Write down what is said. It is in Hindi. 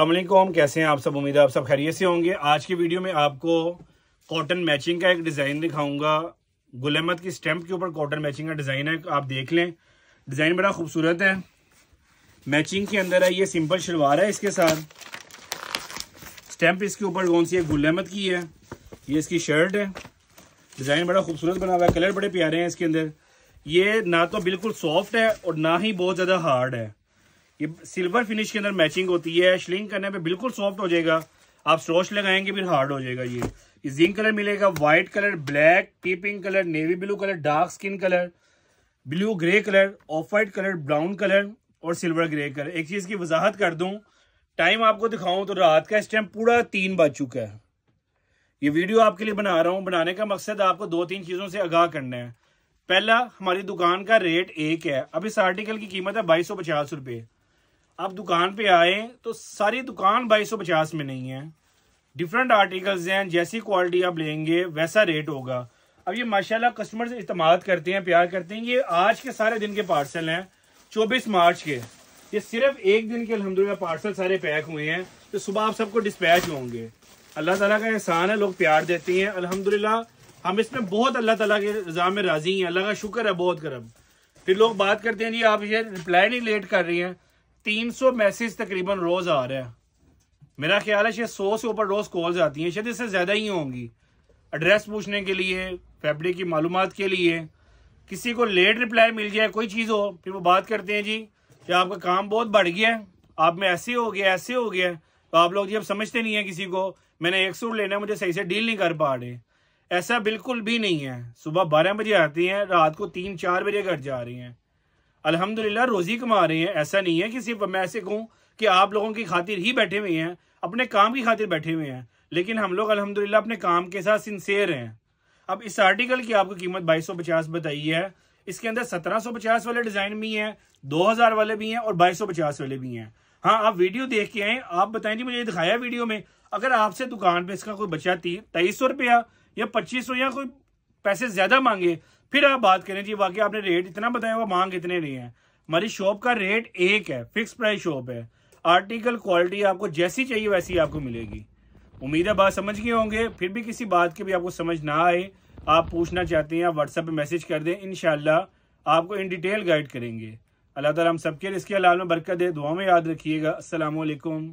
अल्लाम कैसे हैं आप सब उम्मीद है आप सब खैरियत से होंगे आज की वीडियो में आपको कॉटन मैचिंग का एक डिज़ाइन दिखाऊंगा गुल अहमद की स्टैंप के ऊपर कॉटन मैचिंग का डिज़ाइन है आप देख लें डिज़ाइन बड़ा खूबसूरत है मैचिंग के अंदर है ये सिंपल शलवार है इसके साथ स्टैंप इसके ऊपर कौन सी है गुल अहमद की है ये इसकी शर्ट है डिज़ाइन बड़ा खूबसूरत बना हुआ है कलर बड़े प्यारे हैं इसके अंदर ये ना तो बिल्कुल सॉफ्ट है और ना ही बहुत ज़्यादा हार्ड है ये सिल्वर फिनिश के अंदर मैचिंग होती है श्लिंग करने पे बिल्कुल सॉफ्ट हो जाएगा आप सोच लगाएंगे फिर हार्ड हो जाएगा ये जिंक कलर मिलेगा वाइट कलर ब्लैक पी pink colour navy blue colour dark skin colour blue grey colour off white colour brown colour और सिल्वर ग्रे कलर एक चीज़ की वजाहत कर दू टाइम आपको दिखाऊं तो रात का इस टाइम पूरा तीन बज चुका है ये वीडियो आपके लिए बना रहा हूँ बनाने का मकसद आपको दो तीन चीज़ों से आगाह करना है पहला हमारी दुकान का रेट एक है अब इस आर्टिकल की कीमत है बाईस सौ पचास रुपये आप दुकान पे आए तो सारी दुकान बाईस सौ पचास में नहीं है डिफरेंट आर्टिकल्स हैं जैसी क्वालिटी आप लेंगे वैसा रेट होगा अब ये माशाल्लाह कस्टमर से इस्तेमाल करते हैं प्यार करते हैं ये आज के सारे दिन के पार्सल हैं 24 मार्च के ये सिर्फ एक दिन के अलहमदिल्ला पार्सल सारे पैक हुए हैं तो सुबह आप सबको डिस्पैच होंगे अल्लाह तला का एहसान है लोग प्यार देते हैं अल्हम्दुलिल्लाह हम इसमें बहुत अल्लाह तला के रजा में राजी हैं अल्लाह का शुक्र है बहुत गर्म फिर लोग बात करते हैं जी आप ये रिप्लाई नहीं लेट कर रही हैं 300 मैसेज तकरीबन रोज आ रहे हैं मेरा ख्याल है शायद सौ से ऊपर रोज कॉल्स आती हैं शायद इससे ज़्यादा ही होंगी एड्रेस पूछने के लिए फैब्रिक की मालूम के लिए किसी को लेट रिप्लाई मिल जाए कोई चीज़ हो फिर वो बात करते हैं जी कि आपका काम बहुत बढ़ गया है आप में ऐसे हो गया ऐसे हो गया तो आप लोग जी अब समझते नहीं है किसी को मैंने एक सूट लेना मुझे सही से डील नहीं कर पा रहे ऐसा बिल्कुल भी नहीं है सुबह बारह बजे आती हैं रात को तीन चार बजे घर जा रही हैं अल्हम्दुलिल्लाह रोज़ी कमा रहे हैं ऐसा नहीं है कि सिर्फ मैं ऐसे कहूँ कि आप लोगों की खातिर ही बैठे हुए हैं अपने काम की खातिर बैठे हुए हैं लेकिन हम लोग अलहमदुल्ला अपने काम के साथ सिंसेर हैं अब इस आर्टिकल की आपको कीमत बाईस सौ पचास बताई है इसके अंदर सत्रह सौ पचास वाले डिज़ाइन भी हैं दो हज़ार वाले भी हैं और बाईस सौ पचास वाले भी हैं हाँ आप वीडियो देख के आए आप बताएं जी मुझे दिखाया वीडियो में अगर आपसे दुकान पे इसका कोई बचा तेईस सौ रुपया या पच्चीस सौ या कोई पैसे ज़्यादा मांगे फिर आप बात करें जी वाकई आपने रेट इतना बताया हुआ मांग इतने नहीं है हमारी शॉप का रेट एक है फिक्स प्राइस शॉप है आर्टिकल क्वालिटी आपको जैसी चाहिए वैसी आपको मिलेगी उम्मीद है बात समझ गए होंगे फिर भी किसी बात की भी आपको समझ ना आए आप पूछना चाहते हैं आप व्हाट्सएप पे मैसेज कर दें इनशाला आपको इन डिटेल गाइड करेंगे अल्लाह ताला हम सबके इसके अलावा में बरकत है दुआ में याद रखिएगा असलकुम